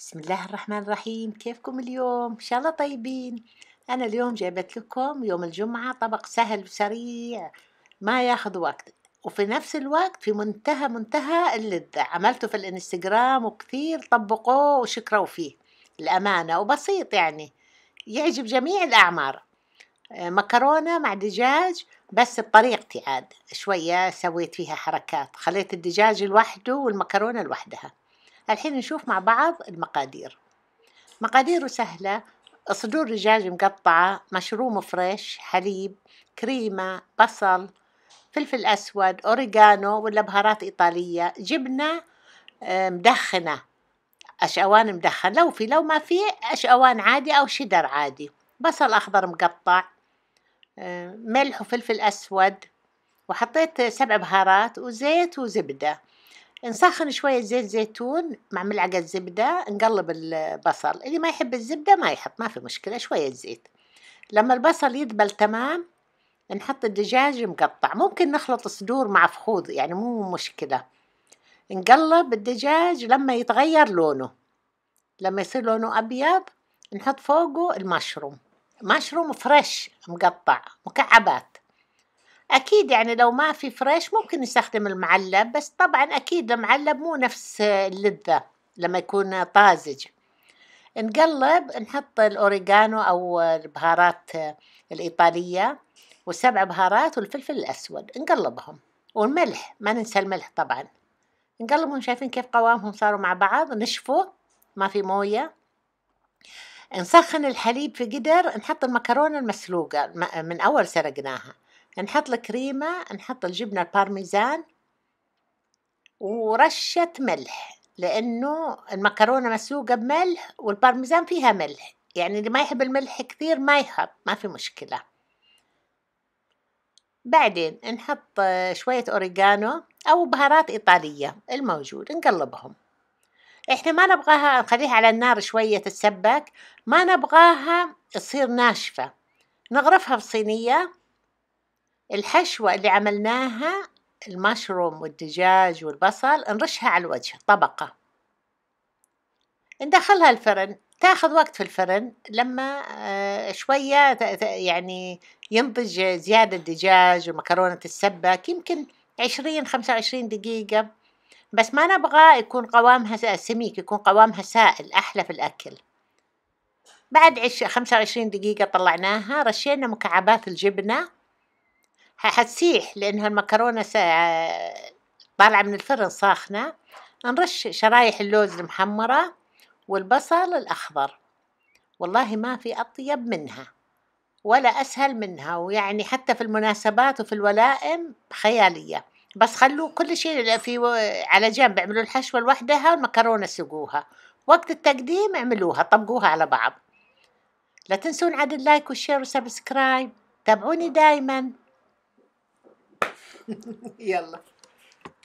بسم الله الرحمن الرحيم كيفكم اليوم ان شاء الله طيبين انا اليوم جايبت لكم يوم الجمعه طبق سهل وسريع ما ياخذ وقت وفي نفس الوقت في منتهى منتهى اللذة عملته في الانستغرام وكثير طبقوه وشكروا فيه الأمانة وبسيط يعني يعجب جميع الأعمار آه، مكرونة مع دجاج بس بطريقتي عاد شوية سويت فيها حركات خليت الدجاج لوحده والمكرونة لوحدها الحين نشوف مع بعض المقادير مقاديره سهلة صدور دجاج مقطعة مشروم فريش حليب كريمة بصل فلفل أسود أوريجانو ولا بهارات إيطالية جبنة آه، مدخنة أشقوان مدخن لو في لو ما في أشقوان عادي أو شدر عادي بصل أخضر مقطع آه، ملح وفلفل أسود وحطيت سبع بهارات وزيت وزبدة نسخن شوية زيت زيتون مع ملعقة زبدة نقلب البصل اللي ما يحب الزبدة ما يحط ما في مشكلة شوية زيت لما البصل يدبل تمام نحط الدجاج مقطع ممكن نخلط صدور مع فخوذ يعني مو مشكلة نقلب الدجاج لما يتغير لونه لما يصير لونه أبيض نحط فوقه المشروم مشروم فريش مقطع مكعبات اكيد يعني لو ما في فريش ممكن نستخدم المعلب بس طبعا اكيد المعلب مو نفس اللذة لما يكون طازج نقلب نحط الاوريجانو او البهارات الايطالية والسبع بهارات والفلفل الاسود نقلبهم والملح ما ننسى الملح طبعا نقلبهم شايفين كيف قوامهم صاروا مع بعض نشفوا ما في مويه نسخن الحليب في قدر نحط المكرونة المسلوقة من أول سرقناها نحط الكريمة نحط الجبنة البارميزان ورشة ملح لأنه المكرونة مسلوقة بملح والبارميزان فيها ملح يعني اللي ما يحب الملح كثير ما يحط ما في مشكلة بعدين نحط شوية أوريجانو أو بهارات إيطالية الموجود نقلبهم إحنا ما نبغاها نخليها على النار شوية تتسبك ما نبغاها تصير ناشفة نغرفها في صينية الحشوة اللي عملناها المشروم والدجاج والبصل نرشها على الوجه طبقة ندخلها الفرن تاخذ وقت في الفرن لما آه، شوية يعني ينضج زيادة الدجاج ومكرونة السبك يمكن عشرين خمسة وعشرين دقيقة بس ما نبغى يكون قوامها سميك يكون قوامها سائل أحلى في الأكل بعد عش خمسة وعشرين دقيقة طلعناها رشينا مكعبات الجبنة حتسيح لأنها المكرونة طالعة من الفرن ساخنة نرش شرايح اللوز المحمرة والبصل الأخضر والله ما في أطيب منها ولا أسهل منها ويعني حتى في المناسبات وفي الولائم خيالية بس خلوا كل شيء في على جنب اعملوا الحشوة لوحدها والمكرونة سقوها وقت التقديم اعملوها طبقوها على بعض لا تنسون عدد لايك والشير وسبسكرايب تابعوني دايماً يلا